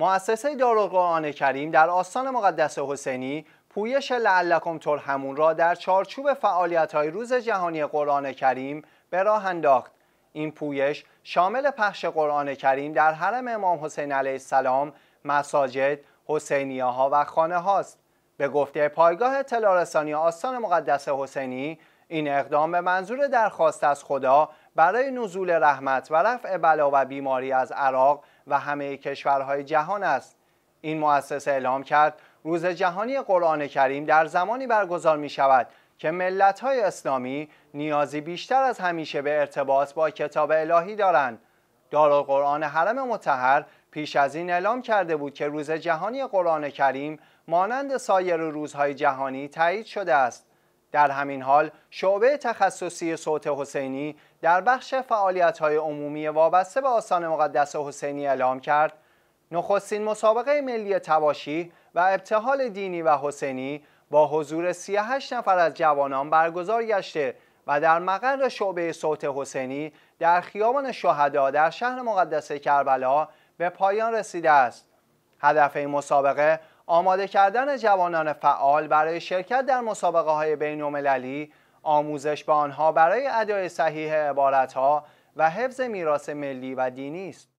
مؤسسه دارالقرآن کریم در آستان مقدس حسینی پویش لعلکم ترحمون را در چارچوب فعالیت‌های روز جهانی قرآن کریم به راه انداخت این پویش شامل پخش قرآن کریم در حرم امام حسین علیه السلام مساجد حسینیه ها و خانه هاست به گفته پایگاه اطلاع آستان مقدس حسینی این اقدام به منظور درخواست از خدا برای نزول رحمت و رفع بلا و بیماری از عراق و همه کشورهای جهان است این مؤسسه اعلام کرد روز جهانی قرآن کریم در زمانی برگزار می شود که ملت های اسلامی نیازی بیشتر از همیشه به ارتباط با کتاب الهی دارند. دارالقرآن حرم متحر پیش از این اعلام کرده بود که روز جهانی قرآن کریم مانند سایر روزهای جهانی تایید شده است. در همین حال شعبه تخصصی صوت حسینی در بخش های عمومی وابسته به آسان مقدس حسینی اعلام کرد نخستین مسابقه ملی تباشی و ابتحال دینی و حسینی با حضور 38 نفر از جوانان برگزار گشته و در مقر شعبه صوت حسینی در خیابان شهدا در شهر مقدس کربلا به پایان رسیده است. هدف این مسابقه آماده کردن جوانان فعال برای شرکت در مسابقه های بین آموزش به آنها برای ادای صحیح ها و حفظ میراث ملی و دینی است.